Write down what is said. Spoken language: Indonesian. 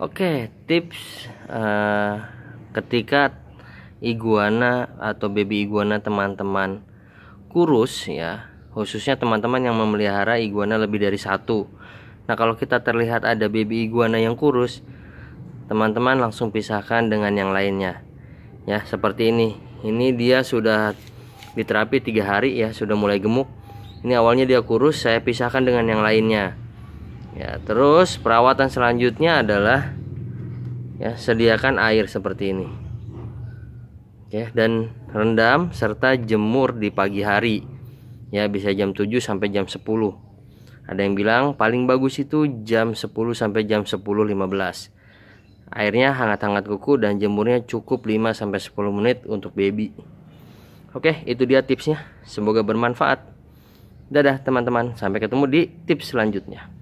Oke, tips uh, ketika iguana atau baby iguana teman-teman kurus ya, khususnya teman-teman yang memelihara iguana lebih dari satu. Nah, kalau kita terlihat ada baby iguana yang kurus, teman-teman langsung pisahkan dengan yang lainnya. Ya, seperti ini. Ini dia sudah diterapi tiga hari ya, sudah mulai gemuk. Ini awalnya dia kurus, saya pisahkan dengan yang lainnya ya terus perawatan selanjutnya adalah ya sediakan air seperti ini ya dan rendam serta jemur di pagi hari ya bisa jam 7 sampai jam 10 ada yang bilang paling bagus itu jam 10 sampai jam 10.15 airnya hangat-hangat kuku dan jemurnya cukup 5 sampai 10 menit untuk baby Oke itu dia tipsnya semoga bermanfaat Dadah teman-teman sampai ketemu di tips selanjutnya